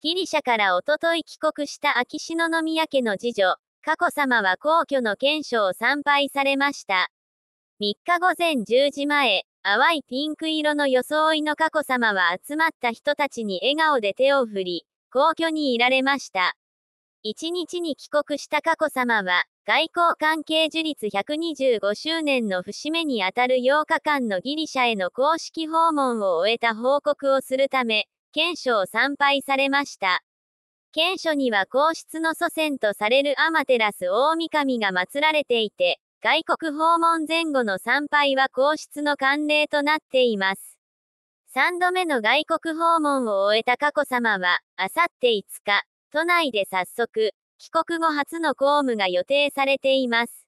ギリシャからおととい帰国した秋篠宮家の次女、佳子さまは皇居の検証を参拝されました。3日午前10時前、淡いピンク色の装いの佳子さまは集まった人たちに笑顔で手を振り、皇居にいられました。1日に帰国した佳子さまは、外交関係樹立125周年の節目にあたる8日間のギリシャへの公式訪問を終えた報告をするため、賢書を参拝されました。賢書には皇室の祖先とされる天照大神が祀られていて、外国訪問前後の参拝は皇室の慣例となっています。3度目の外国訪問を終えた佳子さまは、あさって5日、都内で早速、帰国後初の公務が予定されています。